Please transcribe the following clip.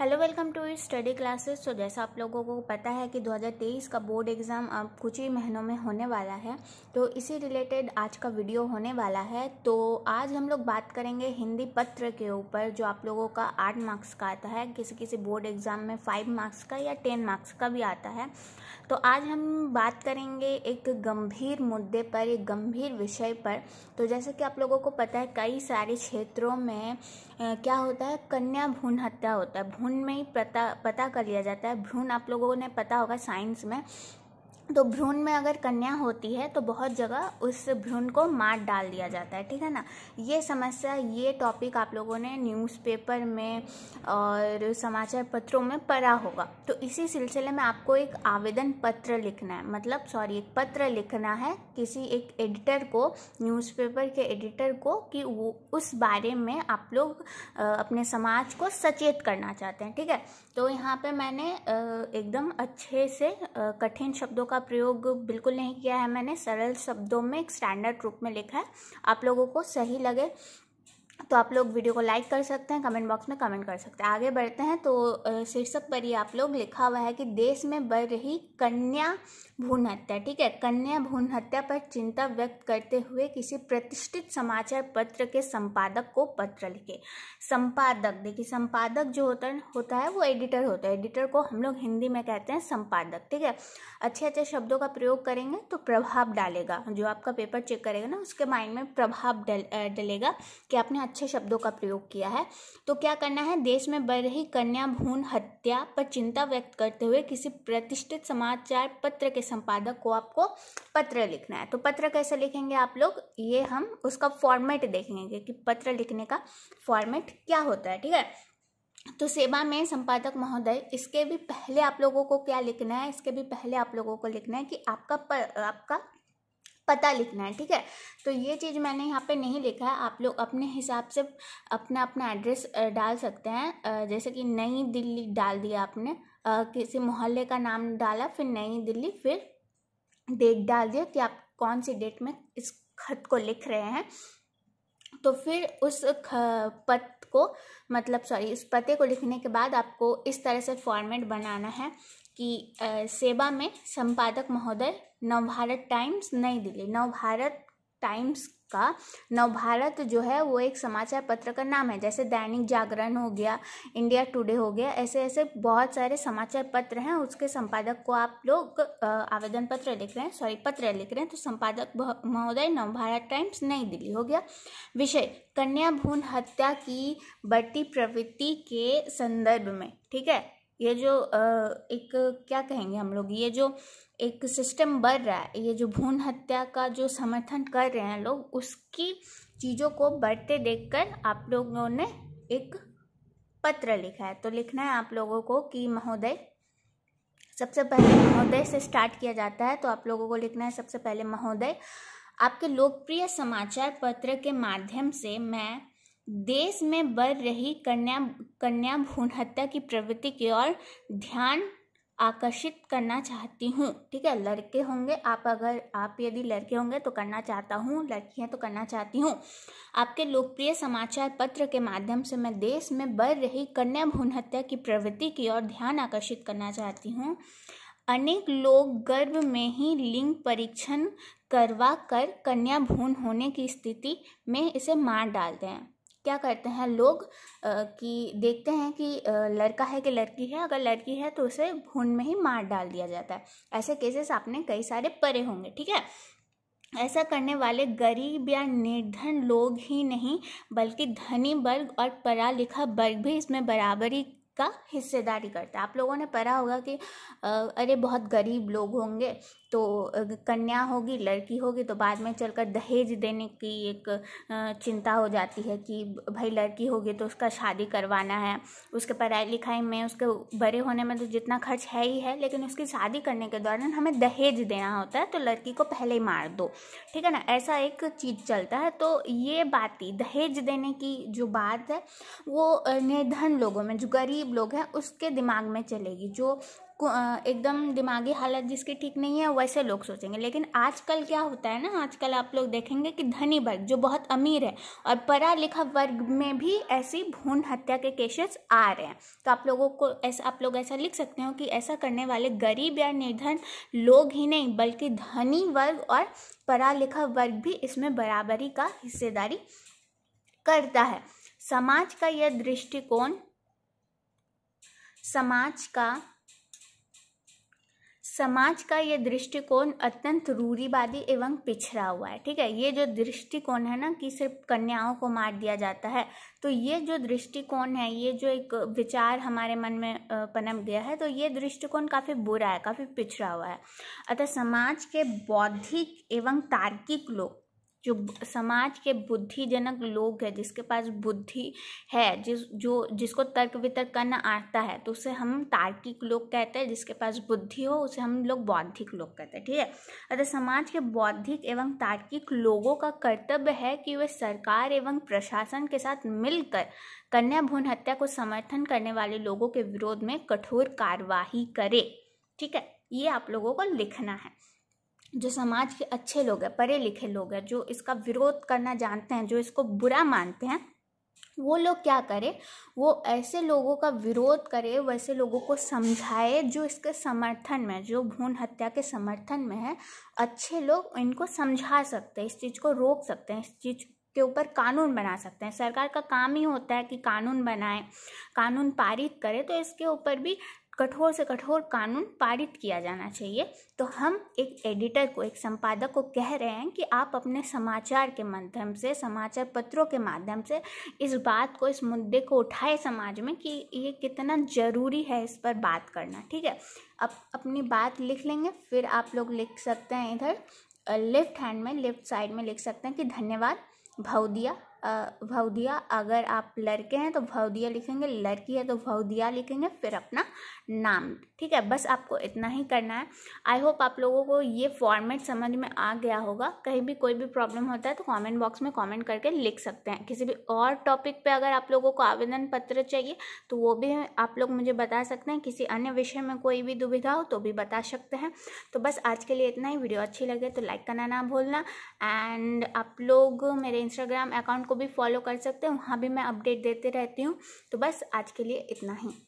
hello welcome to study classes तो जैसा आप लोगों को पता है कि 2023 का बोर्ड एग्ज़ाम अब कुछ ही महीनों में होने वाला है तो इसी रिलेटेड आज का वीडियो होने वाला है तो आज हम लोग बात करेंगे हिंदी पत्र के ऊपर जो आप लोगों का आठ मार्क्स का आता है किसी किसी बोर्ड एग्ज़ाम में फाइव मार्क्स का या टेन मार्क्स का भी आता है तो आज हम बात करेंगे एक गंभीर मुद्दे पर एक गंभीर विषय पर तो जैसे कि आप लोगों को पता है कई सारे क्षेत्रों में क्या होता है कन्या भ्रूण हत्या होता है भून भ्रूण में ही पता पता कर लिया जाता है भ्रूण आप लोगों ने पता होगा साइंस में तो भ्रूण में अगर कन्या होती है तो बहुत जगह उस भ्रूण को मार डाल दिया जाता है ठीक है ना ये समस्या ये टॉपिक आप लोगों ने न्यूज़पेपर में और समाचार पत्रों में पढ़ा होगा तो इसी सिलसिले में आपको एक आवेदन पत्र लिखना है मतलब सॉरी एक पत्र लिखना है किसी एक एडिटर को न्यूज़पेपर के एडिटर को कि वो उस बारे में आप लोग अपने समाज को सचेत करना चाहते हैं ठीक है तो यहाँ पर मैंने एकदम अच्छे से कठिन शब्दों का का प्रयोग बिल्कुल नहीं किया है मैंने सरल शब्दों में एक स्टैंडर्ड रूप में लिखा है आप लोगों को सही लगे तो आप लोग वीडियो को लाइक कर सकते हैं कमेंट बॉक्स में कमेंट कर सकते हैं आगे बढ़ते हैं तो शीर्षक पर ही आप लोग लिखा हुआ है कि देश में बढ़ रही कन्या भ्रूण हत्या ठीक है कन्या भ्रूण हत्या पर चिंता व्यक्त करते हुए किसी प्रतिष्ठित समाचार पत्र के संपादक को पत्र लिखे संपादक देखिए संपादक जो होता है होता है वो एडिटर होता है एडिटर को हम लोग हिंदी में कहते हैं संपादक ठीक है अच्छे अच्छे शब्दों का प्रयोग करेंगे तो प्रभाव डालेगा जो आपका पेपर चेक करेगा ना उसके माइंड में प्रभाव डलेगा कि आपने अच्छे शब्दों का प्रयोग किया है तो क्या करना है देश में बढ़ रही कन्या भून हत्या पर चिंता व्यक्त करते हुए किसी प्रतिष्ठित समाचार पत्र के संपादक को आपको पत्र लिखना है तो पत्र कैसे लिखेंगे आप लोग ये हम उसका फॉर्मेट देखेंगे कि पत्र लिखने का फॉर्मेट क्या होता है ठीक है तो सेवा में संपादक महोदय इसके भी पहले आप लोगों को क्या लिखना है इसके भी पहले आप लोगों को लिखना है कि आपका पर, आपका पता लिखना है ठीक है तो ये चीज़ मैंने यहाँ पे नहीं लिखा है आप लोग अपने हिसाब से अपना अपना एड्रेस डाल सकते हैं जैसे कि नई दिल्ली डाल दिया आपने किसी मोहल्ले का नाम डाला फिर नई दिल्ली फिर डेट डाल दिया कि आप कौन सी डेट में इस खत को लिख रहे हैं तो फिर उस पत को मतलब सॉरी उस पते को लिखने के बाद आपको इस तरह से फॉर्मेट बनाना है की सेवा में संपादक महोदय नवभारत टाइम्स नई दिल्ली नवभारत टाइम्स का नवभारत जो है वो एक समाचार पत्र का नाम है जैसे दैनिक जागरण हो गया इंडिया टुडे हो गया ऐसे ऐसे बहुत सारे समाचार पत्र हैं उसके संपादक को आप लोग आवेदन पत्र लिख रहे हैं सॉरी पत्र लिख रहे हैं तो संपादक महोदय नवभारत टाइम्स नई दिल्ली हो गया विषय कन्या भ्रूण हत्या की बढ़ती प्रवृत्ति के संदर्भ में ठीक है ये जो एक क्या कहेंगे हम लोग ये जो एक सिस्टम बढ़ रहा है ये जो भ्रूण हत्या का जो समर्थन कर रहे हैं लोग उसकी चीज़ों को बढ़ते देखकर आप लोगों ने एक पत्र लिखा है तो लिखना है आप लोगों को कि महोदय सबसे पहले महोदय से स्टार्ट किया जाता है तो आप लोगों को लिखना है सबसे पहले महोदय आपके लोकप्रिय समाचार पत्र के माध्यम से मैं देश में बढ़ रही कन्या कन्या भ्रूण हत्या की प्रवृत्ति की ओर ध्यान आकर्षित करना चाहती हूँ ठीक है लड़के होंगे आप अगर आप यदि लड़के होंगे तो करना चाहता हूँ लड़कियाँ तो करना चाहती हूँ आपके लोकप्रिय समाचार पत्र के माध्यम से मैं देश में बढ़ रही कन्या भ्रूण हत्या की प्रवृत्ति की ओर ध्यान आकर्षित करना चाहती हूँ अनेक लोग गर्भ में ही लिंग परीक्षण करवा कर कन्या भ्रूण होने की स्थिति में इसे मार डालते हैं क्या करते हैं लोग कि देखते हैं कि लड़का है कि लड़की है अगर लड़की है तो उसे भून में ही मार डाल दिया जाता है ऐसे केसेस आपने कई सारे परे होंगे ठीक है ऐसा करने वाले गरीब या निर्धन लोग ही नहीं बल्कि धनी वर्ग और पढ़ा लिखा वर्ग भी इसमें बराबरी का हिस्सेदारी करता है आप लोगों ने पढ़ा होगा कि अरे बहुत गरीब लोग होंगे तो कन्या होगी लड़की होगी तो बाद में चलकर दहेज देने की एक चिंता हो जाती है कि भाई लड़की होगी तो उसका शादी करवाना है उसके पढ़ाई लिखाई में उसके बड़े होने में तो जितना खर्च है ही है लेकिन उसकी शादी करने के दौरान हमें दहेज देना होता है तो लड़की को पहले ही मार दो ठीक है ना ऐसा एक चीज़ चलता है तो ये बात ही दहेज देने की जो बात है वो निर्धन लोगों में जो गरीब गरीब लोग हैं उसके दिमाग में चलेगी जो एकदम दिमागी हालत जिसकी ठीक नहीं है वैसे लोग सोचेंगे लेकिन आजकल क्या होता है ना आजकल आप लोग देखेंगे कि धनी वर्ग जो बहुत अमीर है और पढ़ा लिखा वर्ग में भी ऐसी भून हत्या के केसेस आ रहे हैं तो आप लोगों को ऐसा आप लोग ऐसा लिख सकते हो कि ऐसा करने वाले गरीब या निर्धन लोग ही नहीं बल्कि धनी वर्ग और पढ़ा लिखा वर्ग भी इसमें बराबरी का हिस्सेदारी करता है समाज का यह दृष्टिकोण समाज का समाज का ये दृष्टिकोण अत्यंत रूढ़ीवादी एवं पिछड़ा हुआ है ठीक है ये जो दृष्टिकोण है ना कि सिर्फ कन्याओं को मार दिया जाता है तो ये जो दृष्टिकोण है ये जो एक विचार हमारे मन में पनप गया है तो ये दृष्टिकोण काफ़ी बुरा है काफ़ी पिछड़ा हुआ है अतः समाज के बौद्धिक एवं तार्किक लोग जो समाज के बुद्धिजनक लोग हैं जिसके पास बुद्धि है जिस जो जिसको तर्क वितर्क करना आता है तो उसे हम तार्किक लोग कहते हैं जिसके पास बुद्धि हो उसे हम लोग बौद्धिक लोग कहते हैं ठीक है अतः समाज के बौद्धिक एवं तार्किक लोगों का कर्तव्य है कि वे सरकार एवं प्रशासन के साथ मिलकर कन्या भ्रूण हत्या को समर्थन करने वाले लोगों के विरोध में कठोर कार्यवाही करें ठीक है ये आप लोगों को लिखना है जो समाज के अच्छे लोग हैं पढ़े लिखे लोग हैं जो इसका विरोध करना जानते हैं जो इसको बुरा मानते हैं वो लोग क्या करें वो ऐसे लोगों का विरोध करे वैसे लोगों को समझाए जो इसके समर्थन में जो भून हत्या के समर्थन में है अच्छे लोग इनको समझा सकते हैं इस चीज़ को रोक सकते हैं इस चीज़ के ऊपर कानून बना सकते हैं सरकार का काम ही होता है कि कानून बनाए कानून पारित करे तो इसके ऊपर भी कठोर से कठोर कानून पारित किया जाना चाहिए तो हम एक एडिटर को एक संपादक को कह रहे हैं कि आप अपने समाचार के माध्यम से समाचार पत्रों के माध्यम से इस बात को इस मुद्दे को उठाए समाज में कि ये कितना ज़रूरी है इस पर बात करना ठीक है अब अपनी बात लिख लेंगे फिर आप लोग लिख सकते हैं इधर लेफ्ट हैंड में लेफ्ट साइड में लिख सकते हैं कि धन्यवाद भवदिया भवदिया अगर आप लड़के हैं तो भवदिया लिखेंगे लड़की है तो भवदिया लिखेंगे फिर अपना नाम ठीक है बस आपको इतना ही करना है आई होप आप लोगों को ये फॉर्मेट समझ में आ गया होगा कहीं भी कोई भी प्रॉब्लम होता है तो कमेंट बॉक्स में कमेंट करके लिख सकते हैं किसी भी और टॉपिक पे अगर आप लोगों को आवेदन पत्र चाहिए तो वो भी आप लोग मुझे बता सकते हैं किसी अन्य विषय में कोई भी दुविधा हो तो भी बता सकते हैं तो बस आज के लिए इतना ही वीडियो अच्छी लगे तो लाइक करना ना भूलना एंड आप लोग मेरे इंस्टाग्राम अकाउंट को भी फॉलो कर सकते हैं वहाँ भी मैं अपडेट देते रहती हूँ तो बस आज के लिए इतना ही